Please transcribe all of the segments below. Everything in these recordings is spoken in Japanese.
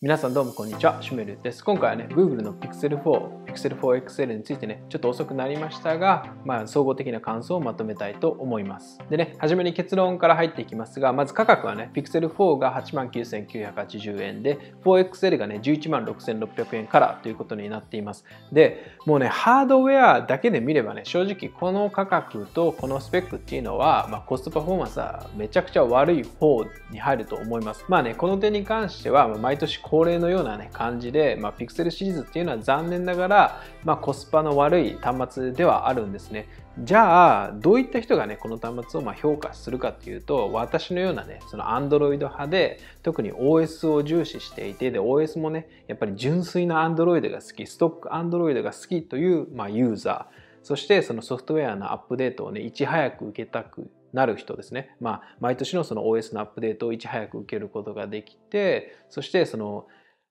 皆さんどうもこんにちは、シュメルです。今回はね、Google の Pixel 4 Pixel 4 XL についてね、ちょっと遅くなりましたが、まあ、総合的な感想をまとめたいと思います。でね、初めに結論から入っていきますが、まず価格はね、Pixel 4が89,980円で、4XL がね、116,600円からということになっています。で、もうね、ハードウェアだけで見ればね、正直この価格とこのスペックっていうのは、まあ、コストパフォーマンスはめちゃくちゃ悪い方に入ると思います。まあね、この点に関しては、毎年恒例のようなね、感じで、まあ、Pixel シリーズっていうのは残念ながら、まあ、コスパの悪い端末ではあるんですね。じゃあどういった人がねこの端末をま評価するかっていうと私のようなねその Android 派で特に OS を重視していてで OS もねやっぱり純粋な Android が好きストック Android が好きという、まあ、ユーザーそしてそのソフトウェアのアップデートをねいち早く受けたくなる人ですね、まあ、毎年のその OS のアップデートをいち早く受けることができてそしてその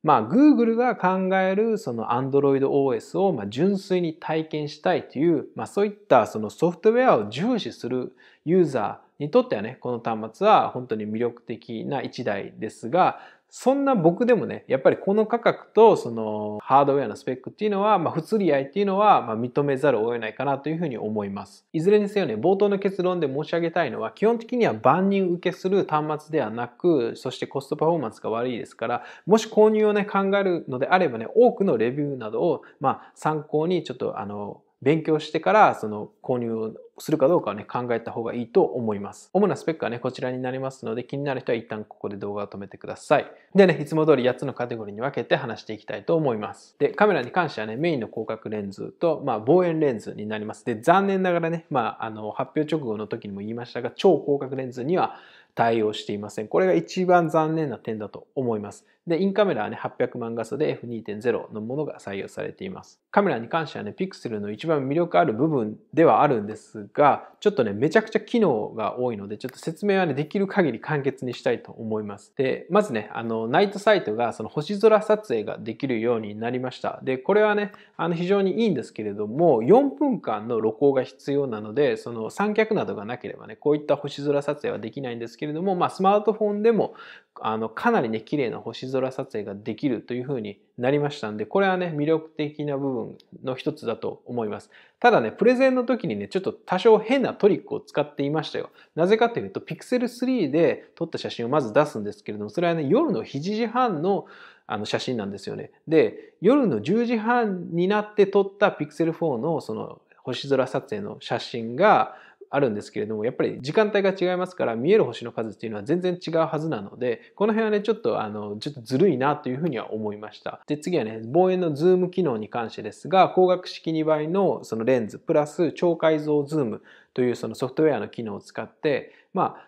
まあ、Google が考えるその Android OS をま純粋に体験したいという、まあ、そういったそのソフトウェアを重視するユーザーにとってはね、この端末は本当に魅力的な1台ですが、そんな僕でもね、やっぱりこの価格とそのハードウェアのスペックっていうのは、まあ、不釣り合いっていうのは、まあ、認めざるを得ないかなというふうに思います。いずれにせよね、冒頭の結論で申し上げたいのは、基本的には万人受けする端末ではなく、そしてコストパフォーマンスが悪いですから、もし購入をね、考えるのであればね、多くのレビューなどを、まあ、参考にちょっとあの、勉強してからその購入をするかどうかをね考えた方がいいと思います。主なスペックはねこちらになりますので気になる人は一旦ここで動画を止めてください。でねいつも通り8つのカテゴリーに分けて話していきたいと思います。でカメラに関してはねメインの広角レンズとまあ望遠レンズになります。で残念ながらねまああの発表直後の時にも言いましたが超広角レンズには対応していません。これが一番残念な点だと思います。で、インカメラはね、800万画素で F2.0 のものが採用されています。カメラに関してはね、ピクセルの一番魅力ある部分ではあるんですが、ちょっとね、めちゃくちゃ機能が多いので、ちょっと説明はね、できる限り簡潔にしたいと思います。で、まずね、あの、ナイトサイトがその星空撮影ができるようになりました。で、これはね、あの、非常にいいんですけれども、4分間の露光が必要なので、その三脚などがなければね、こういった星空撮影はできないんですけれども、まあ、スマートフォンでもあの、かなりね、綺麗な星空撮影ができるというふうになりましたんで、これはね、魅力的な部分の一つだと思います。ただね、プレゼンの時にね、ちょっと多少変なトリックを使っていましたよ。なぜかというと、ピクセル3で撮った写真をまず出すんですけれども、それはね、夜の7時半のあの写真なんですよね。で、夜の10時半になって撮ったピクセル4のその星空撮影の写真が、あるんですけれども、やっぱり時間帯が違いますから、見える星の数っていうのは全然違うはずなので、この辺はね、ちょっとあの、ちょっとずるいなというふうには思いました。で、次はね、望遠のズーム機能に関してですが、光学式2倍のそのレンズ、プラス超解像ズームというそのソフトウェアの機能を使って、まあ、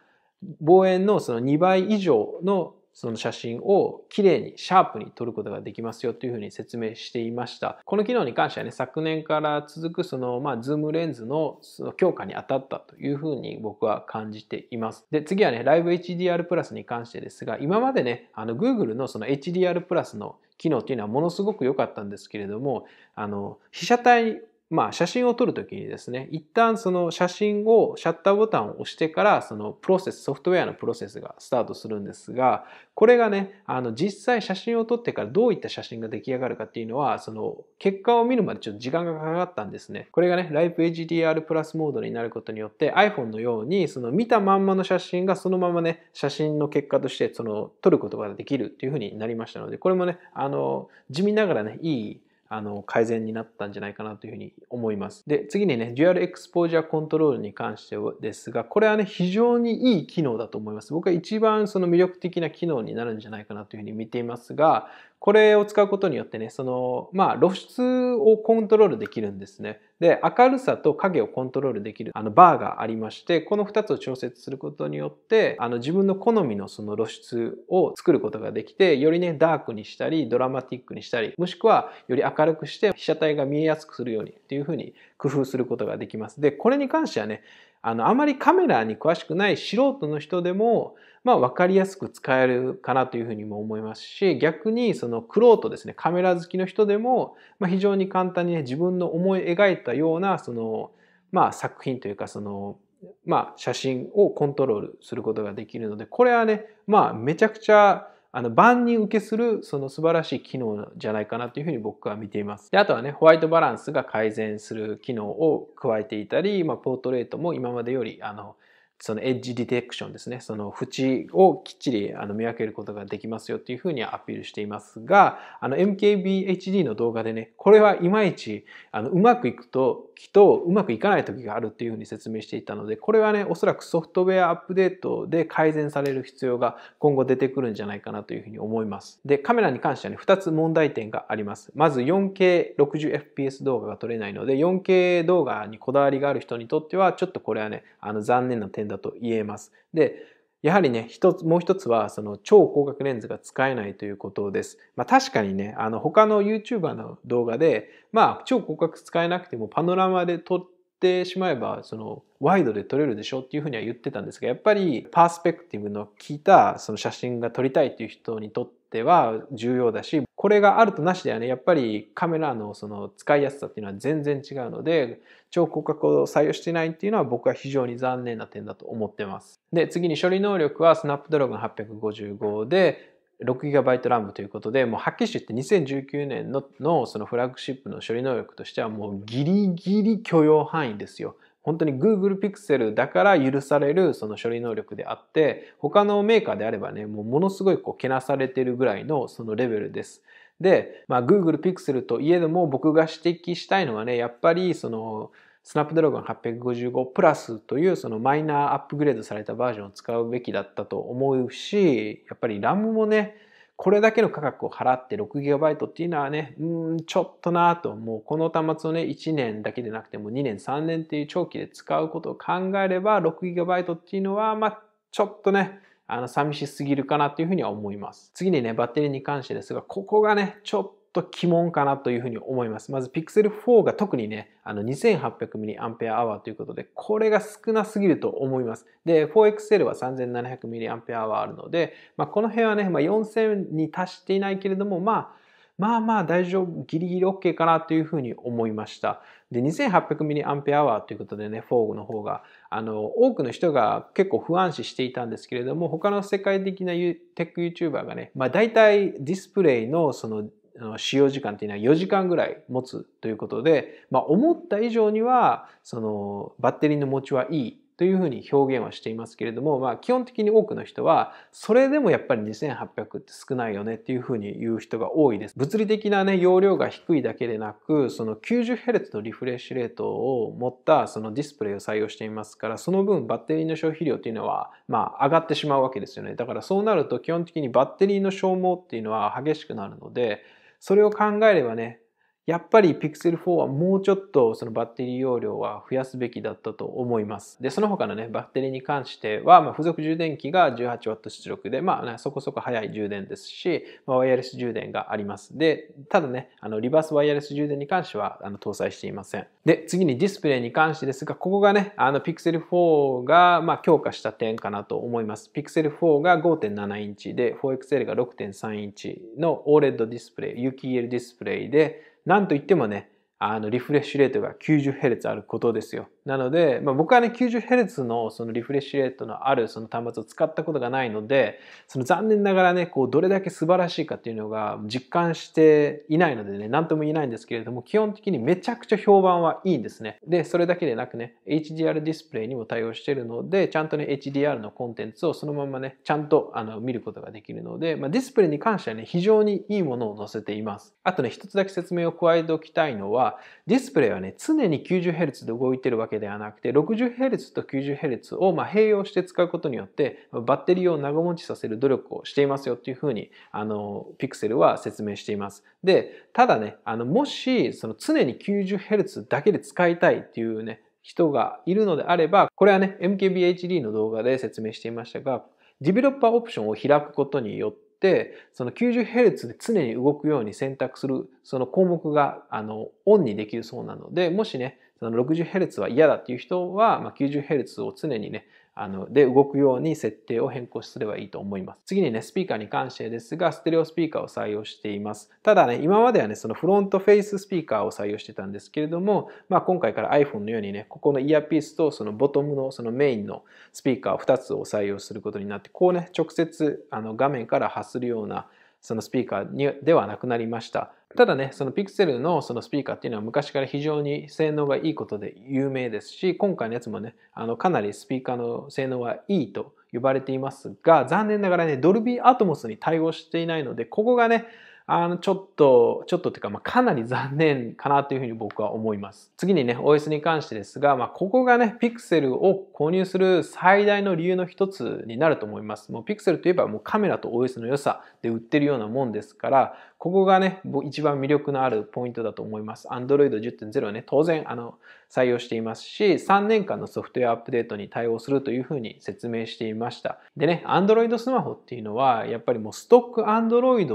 望遠のその2倍以上のその写真を綺麗にシャープに撮ることができますよというふうに説明していました。この機能に関してはね、昨年から続くその、まあ、ズームレンズのその強化に当たったというふうに僕は感じています。で、次はね、Live HDR プラスに関してですが、今までね、あの Google のその HDR プラスの機能っていうのはものすごく良かったんですけれども、あの、被写体まあ、写真を撮るときにですね、一旦その写真をシャッターボタンを押してから、そのプロセス、ソフトウェアのプロセスがスタートするんですが、これがね、あの、実際写真を撮ってからどういった写真が出来上がるかっていうのは、その、結果を見るまでちょっと時間がかかったんですね。これがね、Live HDR プラスモードになることによって iPhone のように、その見たまんまの写真がそのままね、写真の結果として、その、撮ることができるっていうふうになりましたので、これもね、あの、地味ながらね、いいあの改善になったんじゃないかなというふうに思います。で、次にね、デュアルエクスポージャーコントロールに関してですが、これはね、非常にいい機能だと思います。僕は一番その魅力的な機能になるんじゃないかなというふうに見ていますが、これを使うことによってね、その、まあ、露出をコントロールできるんですね。で、明るさと影をコントロールできる、あの、バーがありまして、この2つを調節することによって、あの、自分の好みのその露出を作ることができて、よりね、ダークにしたり、ドラマティックにしたり、もしくは、より明るくして、被写体が見えやすくするようにっていうふうに工夫することができます。で、これに関してはね、あの、あまりカメラに詳しくない素人の人でも、まあ分かりやすく使えるかなというふうにも思いますし、逆にそのクロートですね、カメラ好きの人でも、まあ、非常に簡単にね、自分の思い描いたような、その、まあ作品というか、その、まあ写真をコントロールすることができるので、これはね、まあめちゃくちゃあの万人受けするその素晴らしい機能じゃないかなというふうに僕は見ています。であとはねホワイトバランスが改善する機能を加えていたり、まあ、ポートレートも今までよりあのそのエッジディテクションですね。その縁をきっちりあの見分けることができますよっていうふうにアピールしていますが、あの MKBHD の動画でね、これはいまいちあのうまくいくと、きとうまくいかない時があるっていうふうに説明していたので、これはね、おそらくソフトウェアアップデートで改善される必要が今後出てくるんじゃないかなというふうに思います。で、カメラに関してはね、2つ問題点があります。まず 4K60fps 動画が撮れないので、4K 動画にこだわりがある人にとっては、ちょっとこれはね、あの残念な点だと言えます。で、やはりね、一つ、もう一つは、その超広角レンズが使えないということです。まあ確かにね、あの他の YouTuber の動画で、まあ超広角使えなくてもパノラマで撮ってしまえば、そのワイドで撮れるでしょっていうふうには言ってたんですが、やっぱりパースペクティブの効いたその写真が撮りたいっていう人にとってっては重要だし、これがあるとなしではね、やっぱりカメラのその使いやすさっていうのは全然違うので、超広角を採用していないっていうのは僕は非常に残念な点だと思ってます。で、次に処理能力は Snapdragon 855で、6GB ラムということで、もうハッキッシて2019年ののそのフラッグシップの処理能力としてはもうギリギリ許容範囲ですよ。本当に Google Pixel だから許されるその処理能力であって、他のメーカーであればね、もうものすごいこうけなされてるぐらいのそのレベルです。で、まあ、Google Pixel といえども僕が指摘したいのはね、やっぱりその、スナップドラゴン855プラスというそのマイナーアップグレードされたバージョンを使うべきだったと思うし、やっぱり RAM もね、これだけの価格を払って 6GB っていうのはね、うん、ちょっとなぁと、もうこの端末をね、1年だけでなくても2年、3年っていう長期で使うことを考えれば、6GB っていうのは、まあ、ちょっとね、あの、寂しすぎるかなっていうふうには思います。次にね、バッテリーに関してですが、ここがね、ちょっと鬼門かなというふうに思います。まず Pixel 4が特にね、あの 2800mAh ということで、これが少なすぎると思います。で、4XL は 3700mAh あるので、まあ、この辺はね、まあ、4000に達していないけれども、まあ、まあまあ大丈夫、ギリギリ OK かなというふうに思いました。で、2800mAh ということでね、4の方が、あの、多くの人が結構不安視していたんですけれども、他の世界的なテック YouTuber がね、まあ大体ディスプレイのその使用時間っていうのは4時間ぐらい持つということで、まあ、思った以上にはそのバッテリーの持ちはいいというふうに表現はしていますけれども、まあ、基本的に多くの人はそれでもやっぱり2800って少ないよねっていうふうに言う人が多いです物理的なね容量が低いだけでなくその 90Hz のリフレッシュレートを持ったそのディスプレイを採用していますからその分バッテリーの消費量っていうのはまあ上がってしまうわけですよねだからそうなると基本的にバッテリーの消耗っていうのは激しくなるのでそれを考えればね、やっぱり Pixel 4はもうちょっとそのバッテリー容量は増やすべきだったと思います。で、その他のね、バッテリーに関しては、まあ、付属充電器が 18W 出力で、まあ、ね、そこそこ速い充電ですし、まあ、ワイヤレス充電があります。で、ただね、あの、リバースワイヤレス充電に関しては、あの、搭載していません。で、次にディスプレイに関してですが、ここがね、あの、Pixel 4が、まあ、強化した点かなと思います。Pixel 4が5.7インチで、4XL が6.3インチの OLED ディスプレイ、UKL ディスプレイで、なんといってもね、あの、リフレッシュレートが 90Hz あることですよ。なので、まあ、僕はね 90Hz のそのリフレッシュレートのあるその端末を使ったことがないのでその残念ながらねこうどれだけ素晴らしいかっていうのが実感していないのでね何とも言えないんですけれども基本的にめちゃくちゃ評判はいいんですねでそれだけでなくね HDR ディスプレイにも対応してるのでちゃんとね HDR のコンテンツをそのままねちゃんとあの見ることができるので、まあ、ディスプレイに関してはね非常にいいものを載せていますあとね一つだけ説明を加えておきたいのはディスプレイはね常に 90Hz で動いてるわけではなくて 60Hz と 90Hz をま併用して使うことによってバッテリーを長持ちさせる努力をしていますよっていうふうにあのピクセルは説明しています。でただねあのもしその常に 90Hz だけで使いたいっていうね人がいるのであればこれはね MKBHD の動画で説明していましたがディベロッパーオプションを開くことによってその 90Hz で常に動くように選択するその項目があのオンにできるそうなのでもしねその 60Hz は嫌だっていう人は、まあ、90Hz を常にね、あの、で動くように設定を変更すればいいと思います。次にね、スピーカーに関してですが、ステレオスピーカーを採用しています。ただね、今まではね、そのフロントフェイススピーカーを採用してたんですけれども、まあ今回から iPhone のようにね、ここのイヤーピースとそのボトムのそのメインのスピーカーを2つを採用することになって、こうね、直接あの画面から発するようなそのスピーカーにではなくなりました。ただね、そのピクセルのそのスピーカーっていうのは昔から非常に性能がいいことで有名ですし、今回のやつもね、あのかなりスピーカーの性能はいいと呼ばれていますが、残念ながらね、ドルビーアトモスに対応していないので、ここがね、あの、ちょっと、ちょっとっていうか、まあ、かなり残念かなというふうに僕は思います。次にね、OS に関してですが、まあ、ここがね、Pixel を購入する最大の理由の一つになると思います。もう Pixel といえばもうカメラと OS の良さで売ってるようなもんですから、ここがね、一番魅力のあるポイントだと思います。Android 10.0はね、当然、あの、採用していますし、3年間のソフトウェアアップデートに対応するというふうに説明していました。でね、Android スマホっていうのは、やっぱりもうストック Android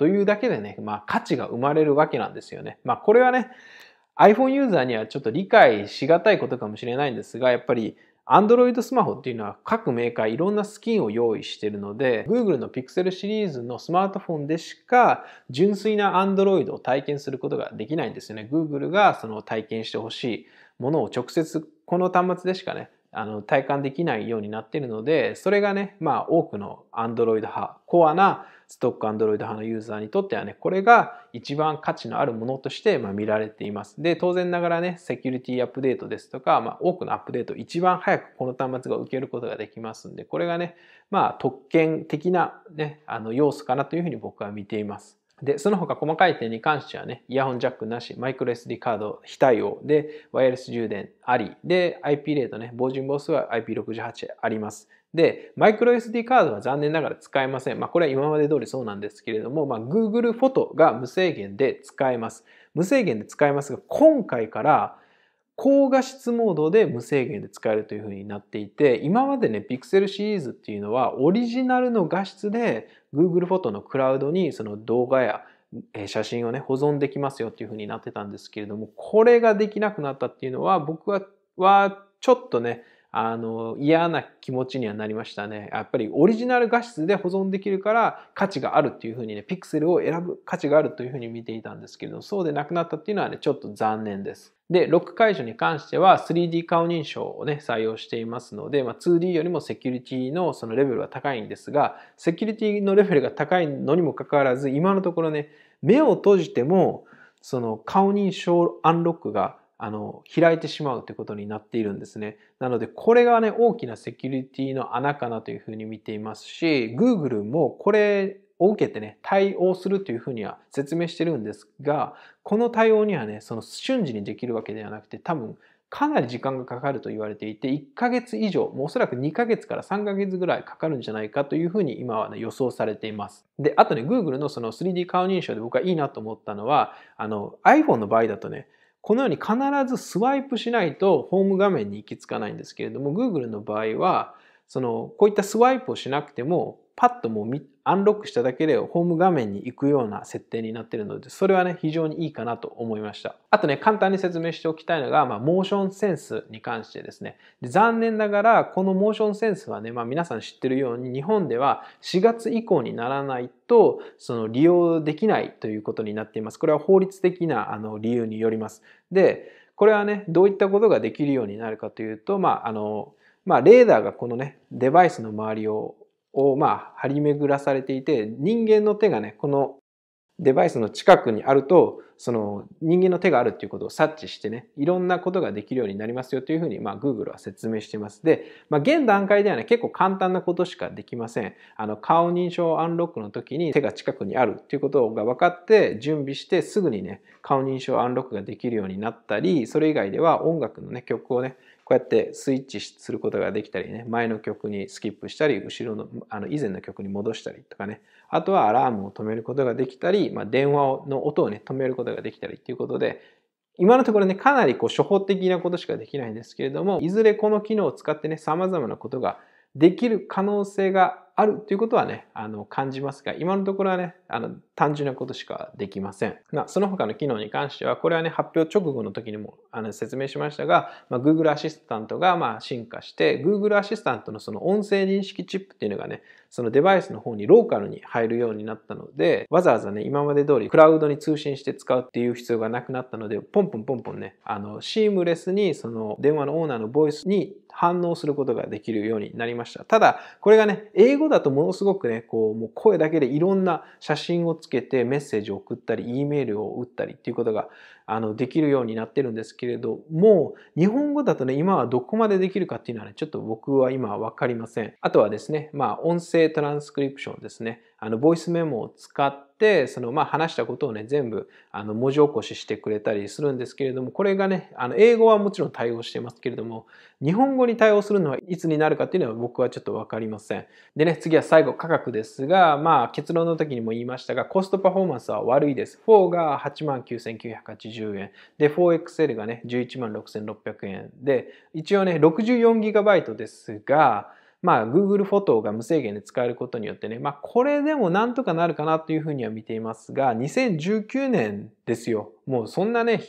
というだけでね、まあ価値が生まれるわけなんですよね。まあこれはね、iPhone ユーザーにはちょっと理解しがたいことかもしれないんですが、やっぱり Android スマホっていうのは各メーカーいろんなスキンを用意しているので、Google の Pixel シリーズのスマートフォンでしか純粋な Android を体験することができないんですよね。Google がその体験してほしいものを直接この端末でしかね、あの体感できないようになっているので、それがね、まあ多くの Android 派、コアなストック Android 派のユーザーにとってはね、これが一番価値のあるものとしてま見られています。で、当然ながらね、セキュリティアップデートですとか、まあ、多くのアップデート一番早くこの端末が受けることができますんで、これがね、まあ特権的なね、あの要素かなというふうに僕は見ています。で、その他細かい点に関してはね、イヤホンジャックなし、マイクロ SD カード非対応で、ワイヤレス充電あり、で、IP レートね、防塵防水は IP68 あります。で、マイクロ SD カードは残念ながら使えません。まあ、これは今まで通りそうなんですけれども、まあ、Google フォトが無制限で使えます。無制限で使えますが、今回から高画質モードで無制限で使えるというふうになっていて、今までね、Pixel シリーズっていうのはオリジナルの画質で Google フォトのクラウドにその動画や写真をね、保存できますよっていうふうになってたんですけれども、これができなくなったっていうのは僕はちょっとね、あの、嫌な気持ちにはなりましたね。やっぱりオリジナル画質で保存できるから価値があるっていうふうにね、ピクセルを選ぶ価値があるというふうに見ていたんですけれども、そうでなくなったっていうのはね、ちょっと残念です。で、ロック解除に関しては 3D 顔認証をね、採用していますので、まあ、2D よりもセキュリティのそのレベルは高いんですが、セキュリティのレベルが高いのにもかかわらず、今のところね、目を閉じても、その顔認証アンロックがあの、開いてしまうということになっているんですね。なので、これがね、大きなセキュリティの穴かなというふうに見ていますし、Google もこれを受けてね、対応するというふうには説明してるんですが、この対応にはね、その瞬時にできるわけではなくて、多分、かなり時間がかかると言われていて、1ヶ月以上、もうおそらく2ヶ月から3ヶ月ぐらいかかるんじゃないかというふうに今は、ね、予想されています。で、あとね、Google のその 3D 顔認証で僕はいいなと思ったのは、あの、iPhone の場合だとね、このように必ずスワイプしないとホーム画面に行き着かないんですけれども Google の場合はそのこういったスワイプをしなくてもパッともうアンロックしただけでホーム画面に行くような設定になってるので、それはね、非常にいいかなと思いました。あとね、簡単に説明しておきたいのが、まあ、モーションセンスに関してですね。で残念ながら、このモーションセンスはね、まあ、皆さん知ってるように、日本では4月以降にならないと、その利用できないということになっています。これは法律的なあの理由によります。で、これはね、どういったことができるようになるかというと、まあ、あの、まあ、レーダーがこのね、デバイスの周りををまあ張り巡らされていて人間の手がねこのデバイスの近くにあるとその人間の手があるっていうことを察知してねいろんなことができるようになりますよというふうにまあ Google は説明してますで、まあ、現段階ではね結構簡単なことしかできませんあの顔認証アンロックの時に手が近くにあるっていうことが分かって準備してすぐにね顔認証アンロックができるようになったりそれ以外では音楽のね曲をねこうやってスイッチすることができたりね、前の曲にスキップしたり、後ろの、あの、以前の曲に戻したりとかね、あとはアラームを止めることができたり、まあ、電話の音をね、止めることができたりっていうことで、今のところね、かなりこう初歩的なことしかできないんですけれども、いずれこの機能を使ってね、様々なことができる可能性があるということはね、あの、感じますが、今のところはね、あの、単純なことしかできません。まあ、その他の機能に関しては、これはね、発表直後の時にもあの説明しましたが、まあ、Google アシスタントがまあ、進化して、Google アシスタントのその音声認識チップっていうのがね、そのデバイスの方にローカルに入るようになったので、わざわざね、今まで通りクラウドに通信して使うっていう必要がなくなったので、ポンポンポンポンね、あの、シームレスにその電話のオーナーのボイスに反応することができるようになりました。ただ、これがね、英語だとものすごくね、こう、もう声だけでいろんな写真をつけてメッセージを送ったり、E メールを打ったりっていうことがあのできるようになってるんですけれどもう日本語だとね今はどこまでできるかっていうのはねちょっと僕は今分かりませんあとはですねまあ音声トランスクリプションですねあのボイスメモを使って、そのまあ話したことをね、全部あの文字起こししてくれたりするんですけれども、これがね、あの英語はもちろん対応してますけれども、日本語に対応するのはいつになるかっていうのは僕はちょっとわかりません。でね、次は最後価格ですが、まあ結論の時にも言いましたが、コストパフォーマンスは悪いです。4が89,980円。で、4XL がね、116,600円。で、一応ね、64GB ですが、まあ、Google フォトが無制限で使えることによってね、まあ、これでもなんとかなるかなというふうには見ていますが、2019年ですよ。もうそんなね、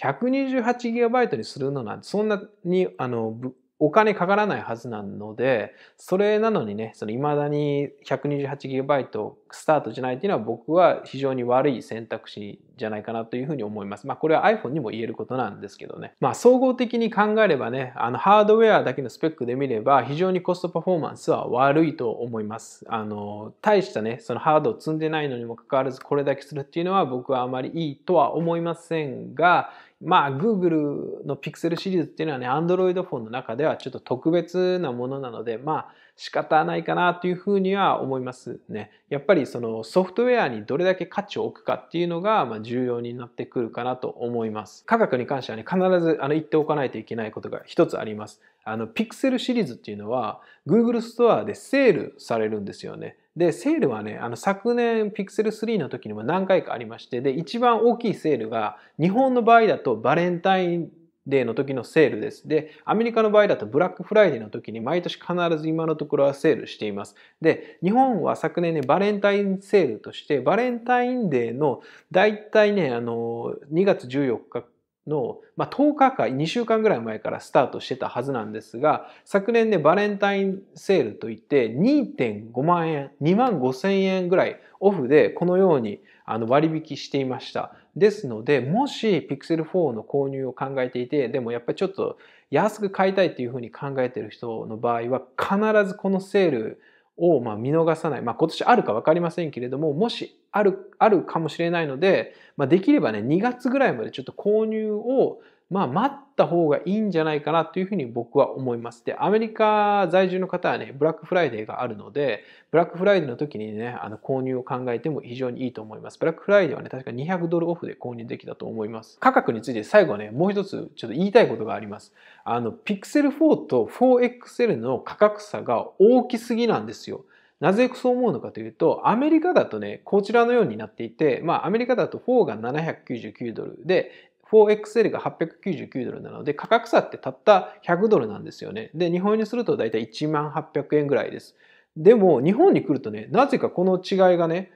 128GB にするのなんて、そんなに、あの、お金かからないはずなので、それなのにね、その未だに 128GB スタートじゃないていうのは僕は非常に悪い選択肢じゃないかなというふうに思います。まあこれは iPhone にも言えることなんですけどね。まあ総合的に考えればね、あのハードウェアだけのスペックで見れば非常にコストパフォーマンスは悪いと思います。あの、大したね、そのハードを積んでないのにもかかわらずこれだけするっていうのは僕はあまりいいとは思いませんが、まあ Google の Pixel シリーズっていうのはね、Android フォンの中ではちょっと特別なものなので、まあ仕方ないかなというふうには思いますね。やっぱりそのソフトウェアにどれだけ価値を置くかっていうのが重要になってくるかなと思います。価格に関してはね、必ず言っておかないといけないことが一つあります。あの、ピクセルシリーズっていうのは Google ストアでセールされるんですよね。で、セールはね、あの昨年ピクセル3の時にも何回かありまして、で、一番大きいセールが日本の場合だとバレンタインデーの時のセールです。で、アメリカの場合だとブラックフライデーの時に毎年必ず今のところはセールしています。で、日本は昨年ね、バレンタインセールとして、バレンタインデーの大体ね、あの、2月14日の、まあ、10日か2週間ぐらい前からスタートしてたはずなんですが、昨年ね、バレンタインセールといって2.5万円、2万5千円ぐらいオフでこのようにあの割引していました。ですので、もし Pixel 4の購入を考えていて、でもやっぱりちょっと安く買いたいっていうふうに考えてる人の場合は、必ずこのセールをま見逃さない。まあ、今年あるか分かりませんけれども、もしある、あるかもしれないので、まあ、できればね、2月ぐらいまでちょっと購入をまあ、待った方がいいんじゃないかなというふうに僕は思います。で、アメリカ在住の方はね、ブラックフライデーがあるので、ブラックフライデーの時にね、あの購入を考えても非常にいいと思います。ブラックフライデーはね、確か200ドルオフで購入できたと思います。価格について最後はね、もう一つちょっと言いたいことがあります。あの、Pixel 4と 4XL の価格差が大きすぎなんですよ。なぜそう思うのかというと、アメリカだとね、こちらのようになっていて、まあアメリカだと4が799ドルで、4XL が899ドルなので、価格差ってたった100ドルなんですよね。で、日本円にするとだいたい1万800円ぐらいです。でも、日本に来るとね、なぜかこの違いがね、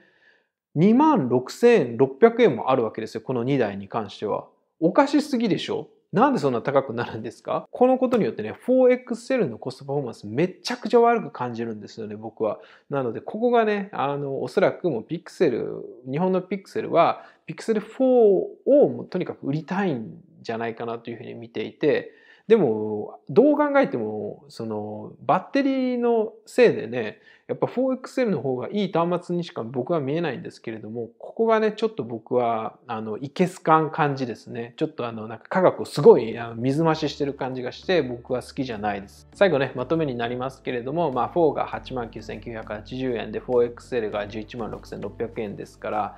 2万6600円もあるわけですよ。この2台に関しては。おかしすぎでしょなんでそんな高くなるんですかこのことによってね、4XL のコストパフォーマンスめちゃくちゃ悪く感じるんですよね、僕は。なので、ここがね、あの、おそらくもうピクセル、日本のピクセルは、ピクセル4をもうとにかく売りたいんじゃないかなというふうに見ていて、でも、どう考えても、その、バッテリーのせいでね、やっぱ 4XL の方がいい端末にしか僕は見えないんですけれども、ここがね、ちょっと僕は、あの、いけすかん感じですね。ちょっとあの、なんか科学をすごいあの水増ししてる感じがして、僕は好きじゃないです。最後ね、まとめになりますけれども、まあ、4が89,980円で、4XL が116,600円ですから、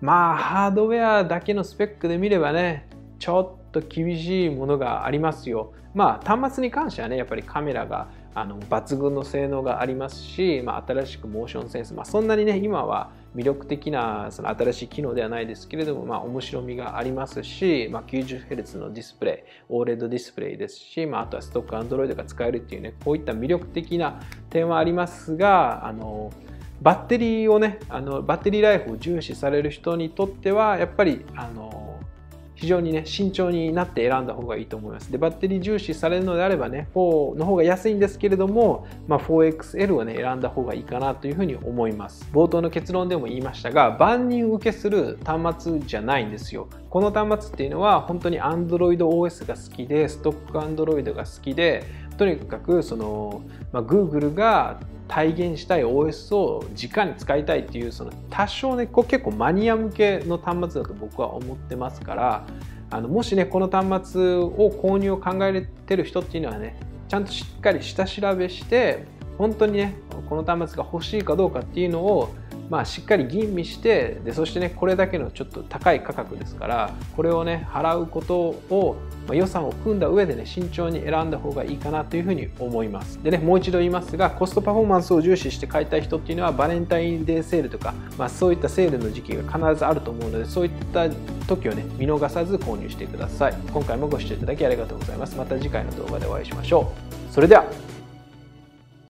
まあ、ハードウェアだけのスペックで見ればね、ちょっとと厳しいものがありますよ。まあ端末に関してはねやっぱりカメラがあの抜群の性能がありますし、まあ、新しくモーションセンス、まあ、そんなにね今は魅力的なその新しい機能ではないですけれども、まあ、面白みがありますし、まあ、90Hz のディスプレイ OLED ディスプレイですし、まあ、あとはストックアンドロイドが使えるっていうねこういった魅力的な点はありますがあのバッテリーをねあのバッテリーライフを重視される人にとってはやっぱりあの非常にね慎重になって選んだ方がいいと思いますでバッテリー重視されるのであればね4の方が安いんですけれども、まあ、4XL をね選んだ方がいいかなというふうに思います冒頭の結論でも言いましたが万人受けする端末じゃないんですよこの端末っていうのは本当に AndroidOS が好きでストック Android が好きでとにかくその、まあ、Google が体現したい OS を直に使いたいっていうその多少ねこう結構マニア向けの端末だと僕は思ってますからあのもしねこの端末を購入を考えてる人っていうのはねちゃんとしっかり下調べして本当にねこの端末が欲しいかどうかっていうのをまあ、しっかり吟味してでそしてねこれだけのちょっと高い価格ですからこれをね払うことを、まあ、予算を組んだ上でね慎重に選んだ方がいいかなというふうに思いますでねもう一度言いますがコストパフォーマンスを重視して買いたい人っていうのはバレンタインデーセールとか、まあ、そういったセールの時期が必ずあると思うのでそういった時をね見逃さず購入してください今回もご視聴いただきありがとうございますまた次回の動画でお会いしましょうそれでは